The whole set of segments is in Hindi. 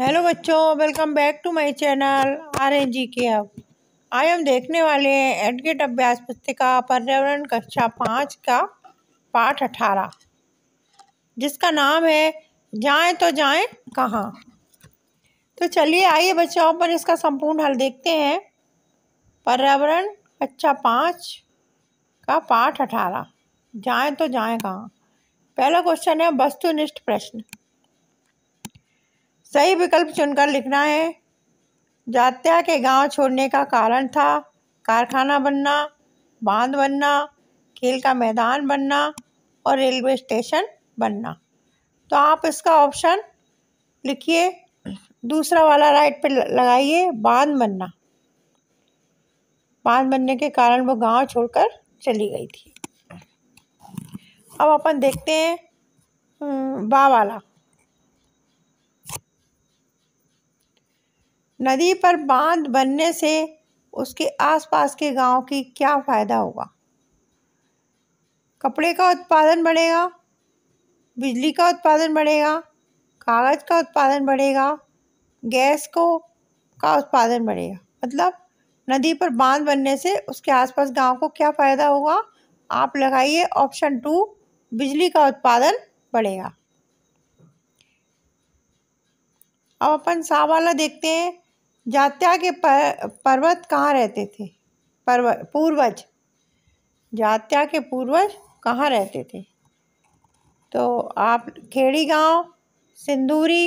हेलो बच्चों welcome back to my channel R N G के अब आज हम देखने वाले हैं एडगेट अभ्यास पुस्तिका पर्यावरण कक्षा पाँच का पाठ अठारह जिसका नाम है जाएं तो जाएं कहाँ तो चलिए आइए बच्चों पर इसका संपूर्ण हल देखते हैं पर्यावरण कक्षा पाँच का पाठ अठारह जाएं तो जाएं कहाँ पहला क्वेश्चन है वस्तुनिष्ठ प्रश्न सही विकल्प चुनकर लिखना है जात्या के गांव छोड़ने का कारण था कारखाना बनना बांध बनना खेल का मैदान बनना और रेलवे स्टेशन बनना तो आप इसका ऑप्शन लिखिए दूसरा वाला राइट पे लगाइए बांध बनना बांध बनने के कारण वो गांव छोड़कर चली गई थी अब अपन देखते हैं हम्म, बा वाला नदी पर बांध बनने से उसके आसपास के गांव की क्या फ़ायदा होगा कपड़े का उत्पादन बढ़ेगा बिजली का उत्पादन बढ़ेगा कागज़ का उत्पादन बढ़ेगा गैस को का उत्पादन बढ़ेगा मतलब नदी पर बांध बनने से उसके आसपास गांव को क्या फ़ायदा होगा आप लगाइए ऑप्शन टू बिजली का उत्पादन बढ़ेगा अब अपन सा वाला देखते हैं जात्या के पर पर्वत कहाँ रहते थे पर्व पूर्वज जात्या के पूर्वज कहाँ रहते थे तो आप खेड़ी गांव सिंदूरी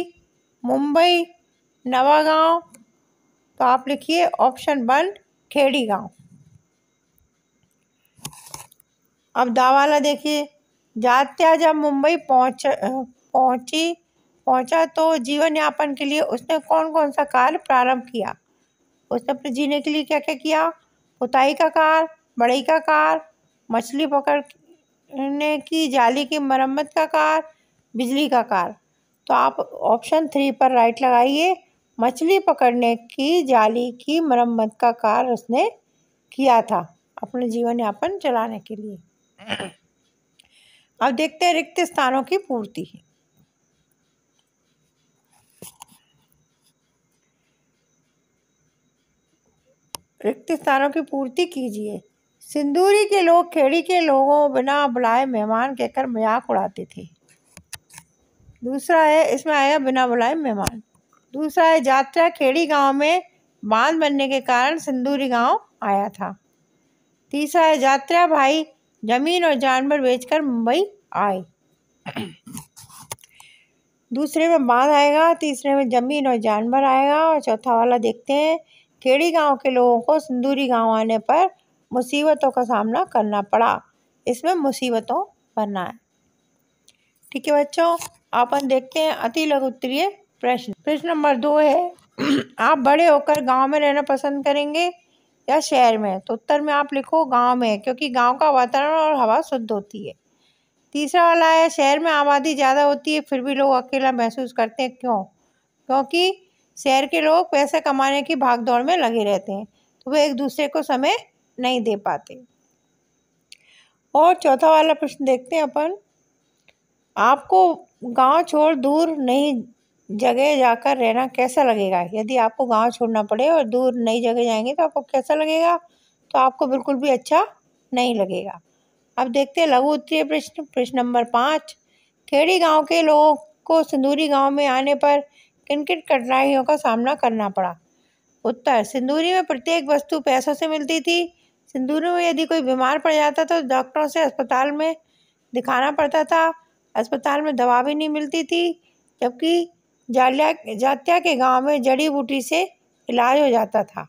मुंबई नवागांव तो आप लिखिए ऑप्शन वन खेड़ी गांव अब दावाला देखिए जात्या जब मुंबई पहुँच पहुँची पहुंचा तो जीवन यापन के लिए उसने कौन कौन सा कार्य प्रारंभ किया उसने अपने जीने के लिए क्या क्या किया पुताई का कार बड़ई का कार मछली पकड़ने की जाली की मरम्मत का कार बिजली का कार तो आप ऑप्शन थ्री पर राइट लगाइए मछली पकड़ने की जाली की मरम्मत का कार उसने किया था अपने जीवन यापन चलाने के लिए अब देखते हैं रिक्त स्थानों की पूर्ति रिक्त स्थानों की पूर्ति कीजिए सिंदूरी के लोग खेड़ी के लोगों बिना बुलाए मेहमान कहकर मजाक उड़ाते थे दूसरा है इसमें आया बिना बुलाए मेहमान दूसरा है यात्रा खेड़ी गांव में बांध बनने के कारण सिंदूरी गांव आया था तीसरा है यात्रा भाई जमीन और जानवर बेचकर मुंबई आए दूसरे में बांध आएगा तीसरे में जमीन और जानवर आएगा और चौथा वाला देखते हैं खेड़ी गांव के लोगों को सिंदूरी गांव आने पर मुसीबतों का सामना करना पड़ा इसमें मुसीबतों भरना है ठीक है बच्चों अपन देखते हैं अति लघु उत्तरीय प्रश्न प्रश्न नंबर दो है आप बड़े होकर गांव में रहना पसंद करेंगे या शहर में तो उत्तर में आप लिखो गांव में क्योंकि गांव का वातावरण और हवा शुद्ध होती है तीसरा वाला है शहर में आबादी ज़्यादा होती है फिर भी लोग अकेला महसूस करते हैं क्यों क्योंकि शहर के लोग पैसे कमाने की भागदौड़ में लगे रहते हैं तो वे एक दूसरे को समय नहीं दे पाते और चौथा वाला प्रश्न देखते हैं अपन आपको गांव छोड़ दूर नई जगह जाकर रहना कैसा लगेगा यदि आपको गांव छोड़ना पड़े और दूर नई जगह जाएंगे तो आपको कैसा लगेगा तो आपको बिल्कुल भी अच्छा नहीं लगेगा अब देखते हैं लघु उत्तरीय प्रश्न प्रश्न नंबर पाँच खेड़ी गांव के लोगों को सिंदूरी गांव में आने पर किन किन कठिनाइयों का सामना करना पड़ा उत्तर सिंदूरी में प्रत्येक वस्तु पैसों से मिलती थी सिंदूरी में यदि कोई बीमार पड़ जाता तो डॉक्टरों से अस्पताल में दिखाना पड़ता था अस्पताल में दवा भी नहीं मिलती थी जबकि जालिया जात्या के गांव में जड़ी बूटी से इलाज हो जाता था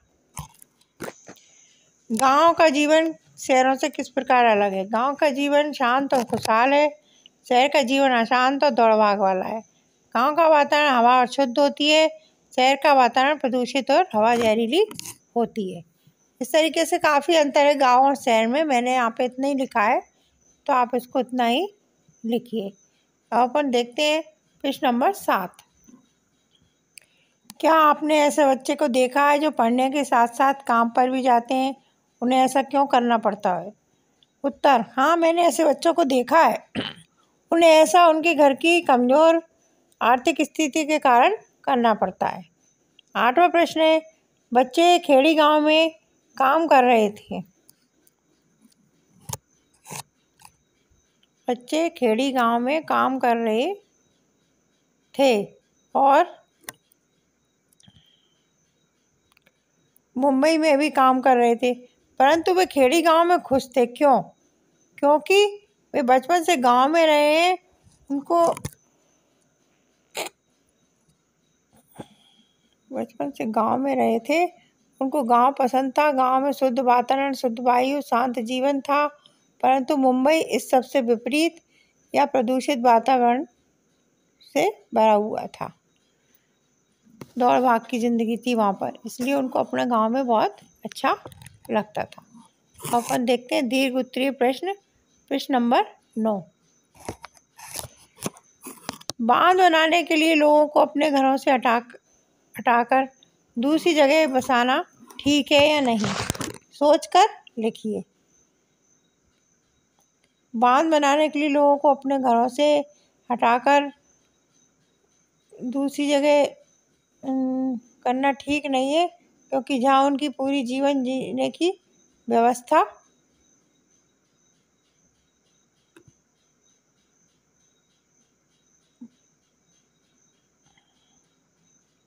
गांव का जीवन शहरों से किस प्रकार अलग है गांव का जीवन शांत और खुशहाल है शहर का जीवन अशांत और दौड़भाग वाला है गांव का वातावरण हवा और शुद्ध होती है शहर का वातावरण प्रदूषित और हवा जहरीली होती है इस तरीके से काफ़ी अंतर है गांव और शहर में मैंने यहाँ पे इतना ही लिखा है तो आप इसको इतना ही लिखिए अब अपन देखते हैं प्रश्न नंबर सात क्या आपने ऐसे बच्चे को देखा है जो पढ़ने के साथ साथ काम पर भी जाते हैं उन्हें ऐसा क्यों करना पड़ता है उत्तर हाँ मैंने ऐसे बच्चों को देखा है उन्हें ऐसा उनके घर की कमज़ोर आर्थिक स्थिति के कारण करना पड़ता है आठवां प्रश्न है बच्चे खेड़ी गांव में काम कर रहे थे बच्चे खेड़ी गांव में काम कर रहे थे और मुंबई में भी काम कर रहे थे परंतु वे खेड़ी गांव में खुश थे क्यों क्योंकि वे बचपन से गांव में रहे हैं उनको बचपन से गांव में रहे थे उनको गांव पसंद था गांव में शुद्ध वातावरण शुद्ध वायु शांत जीवन था परंतु मुंबई इस सबसे विपरीत या प्रदूषित वातावरण से भरा हुआ था दौड़ भाग की ज़िंदगी थी वहाँ पर इसलिए उनको अपने गांव में बहुत अच्छा लगता था अपन देखते हैं दीर्घ उत्तरीय प्रश्न प्रश्न नंबर नौ बांध बनाने के लिए लोगों को अपने घरों से हटा हटाकर दूसरी जगह बसाना ठीक है या नहीं सोचकर लिखिए बांध बनाने के लिए लोगों को अपने घरों से हटाकर दूसरी जगह करना ठीक नहीं है क्योंकि जहाँ उनकी पूरी जीवन जीने की व्यवस्था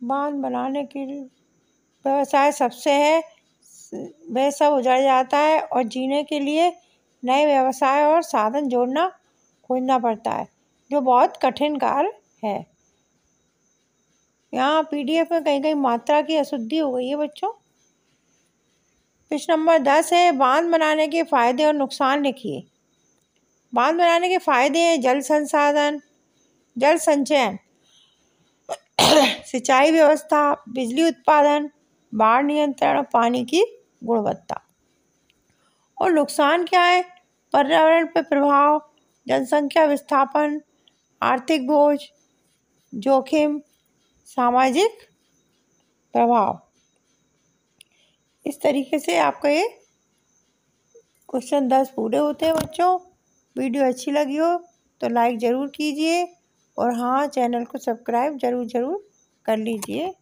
बांध बनाने की व्यवसाय सबसे है वह सब उजड़ जाता है और जीने के लिए नए व्यवसाय और साधन जोड़ना खोजना पड़ता है जो बहुत कठिन कार्य है यहाँ पीडीएफ में कहीं कहीं मात्रा की अशुद्धि हो गई है बच्चों प्रश्न नंबर दस है बांध बनाने के फ़ायदे और नुकसान लिखिए बांध बनाने के फ़ायदे हैं जल संसाधन जल संचयन सिंचाई व्यवस्था बिजली उत्पादन बाढ़ नियंत्रण और पानी की गुणवत्ता और नुकसान क्या है पर्यावरण पर प्रभाव जनसंख्या विस्थापन आर्थिक बोझ जोखिम सामाजिक प्रभाव इस तरीके से आपका ये क्वेश्चन दस पूरे होते हैं बच्चों वीडियो अच्छी लगी हो तो लाइक ज़रूर कीजिए और हाँ चैनल को सब्सक्राइब ज़रूर ज़रूर कर लीजिए